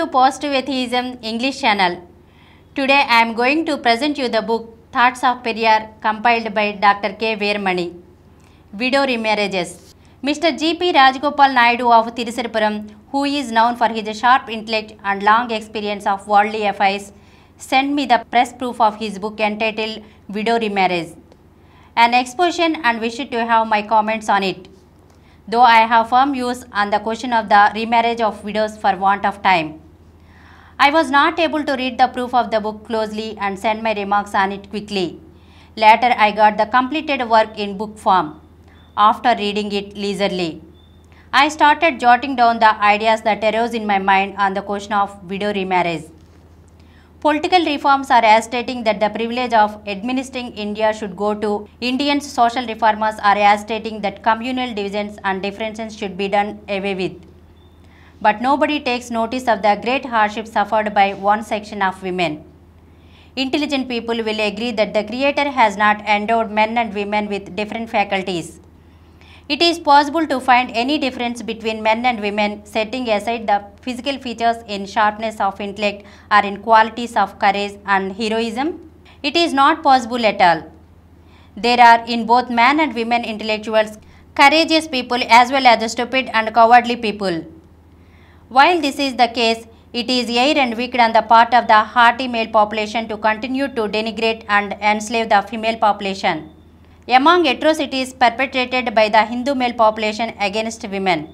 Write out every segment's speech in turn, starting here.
to Positive Atheism English channel. Today I am going to present you the book Thoughts of Periyar compiled by Dr. K. Veermani. Widow Remarriages Mr. G. P. Rajgopal Naidu of Tirusiripuram, who is known for his sharp intellect and long experience of worldly affairs, sent me the press proof of his book entitled Widow Remarriage. An exposition and wish to have my comments on it though I have firm views on the question of the remarriage of widows for want of time. I was not able to read the proof of the book closely and send my remarks on it quickly. Later, I got the completed work in book form after reading it leisurely. I started jotting down the ideas that arose in my mind on the question of widow remarriage. Political reforms are as stating that the privilege of administering India should go to Indian social reformers are as stating that communal divisions and differences should be done away with but nobody takes notice of the great hardship suffered by one section of women. Intelligent people will agree that the Creator has not endowed men and women with different faculties. It is possible to find any difference between men and women, setting aside the physical features in sharpness of intellect or in qualities of courage and heroism. It is not possible at all. There are in both men and women intellectuals, courageous people as well as the stupid and cowardly people. While this is the case, it is air and wicked on the part of the hearty male population to continue to denigrate and enslave the female population. Among atrocities perpetrated by the Hindu male population against women.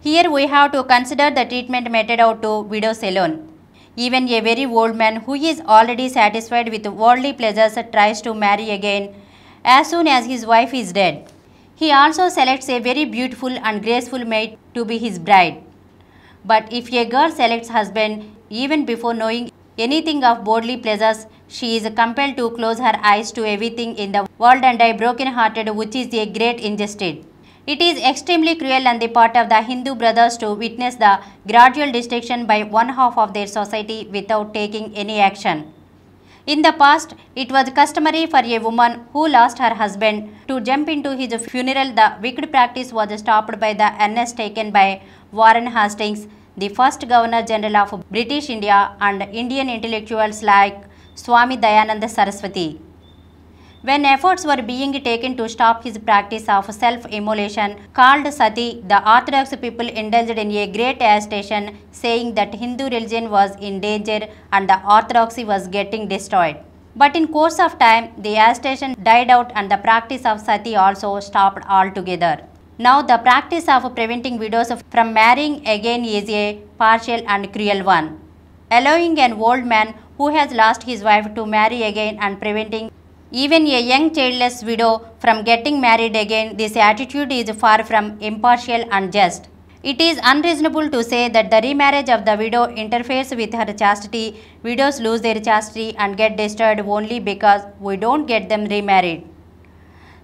Here we have to consider the treatment meted out to widows alone. Even a very old man who is already satisfied with worldly pleasures tries to marry again as soon as his wife is dead. He also selects a very beautiful and graceful maid to be his bride. But if a girl selects husband even before knowing anything of bodily pleasures, she is compelled to close her eyes to everything in the world and die broken-hearted which is a great injustice. It is extremely cruel on the part of the Hindu brothers to witness the gradual destruction by one half of their society without taking any action. In the past, it was customary for a woman who lost her husband to jump into his funeral. The wicked practice was stopped by the earnest taken by Warren Hastings, the first Governor General of British India, and Indian intellectuals like Swami Dayananda Saraswati. When efforts were being taken to stop his practice of self immolation called sati, the Orthodox people indulged in a great agitation, saying that Hindu religion was in danger and the orthodoxy was getting destroyed. But in course of time, the agitation died out and the practice of sati also stopped altogether. Now the practice of preventing widows from marrying again is a partial and cruel one. Allowing an old man who has lost his wife to marry again and preventing even a young childless widow from getting married again, this attitude is far from impartial and just. It is unreasonable to say that the remarriage of the widow interferes with her chastity. Widows lose their chastity and get disturbed only because we don't get them remarried.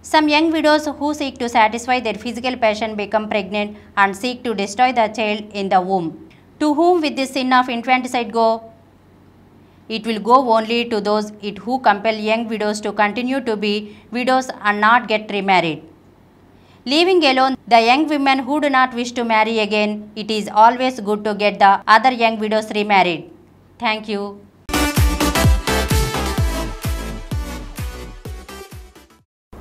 Some young widows who seek to satisfy their physical passion become pregnant and seek to destroy the child in the womb. To whom with this sin of infanticide go? It will go only to those it who compel young widows to continue to be widows and not get remarried. Leaving alone the young women who do not wish to marry again, it is always good to get the other young widows remarried. Thank you.